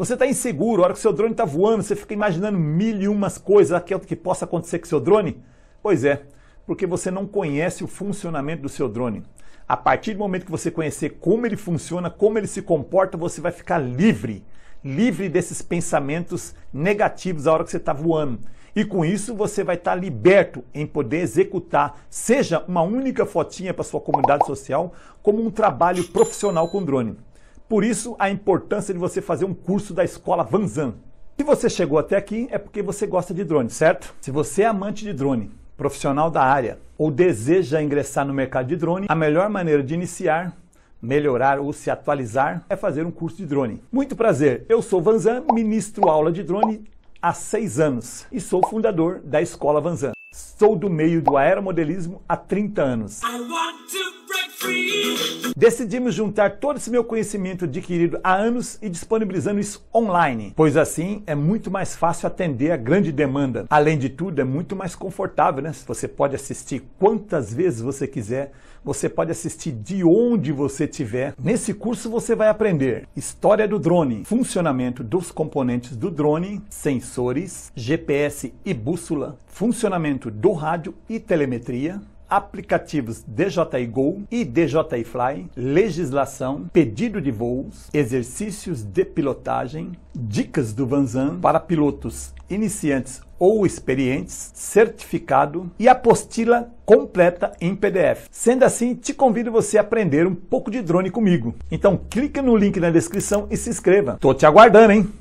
Você está inseguro, a hora que o seu drone está voando, você fica imaginando mil e umas coisas, que possa acontecer com o seu drone? Pois é, porque você não conhece o funcionamento do seu drone. A partir do momento que você conhecer como ele funciona, como ele se comporta, você vai ficar livre. Livre desses pensamentos negativos a hora que você está voando. E com isso você vai estar tá liberto em poder executar, seja uma única fotinha para sua comunidade social, como um trabalho profissional com drone. Por isso, a importância de você fazer um curso da escola Vanzan. Se você chegou até aqui, é porque você gosta de drone, certo? Se você é amante de drone, profissional da área ou deseja ingressar no mercado de drone, a melhor maneira de iniciar melhorar ou se atualizar é fazer um curso de drone. Muito prazer, eu sou Vanzan, ministro aula de drone há seis anos e sou fundador da Escola Vanzan. Sou do meio do aeromodelismo há 30 anos. Decidimos juntar todo esse meu conhecimento adquirido há anos e disponibilizando isso online, pois assim é muito mais fácil atender a grande demanda. Além de tudo, é muito mais confortável, né? Você pode assistir quantas vezes você quiser, você pode assistir de onde você estiver. Nesse curso você vai aprender história do drone, funcionamento dos componentes do drone, sensores, GPS e bússola, funcionamento do rádio e telemetria, aplicativos DJI Go e DJI Fly, legislação, pedido de voos, exercícios de pilotagem, dicas do Vanzan para pilotos iniciantes ou experientes, certificado e apostila completa em PDF. Sendo assim, te convido você a aprender um pouco de drone comigo. Então clica no link na descrição e se inscreva. Tô te aguardando, hein?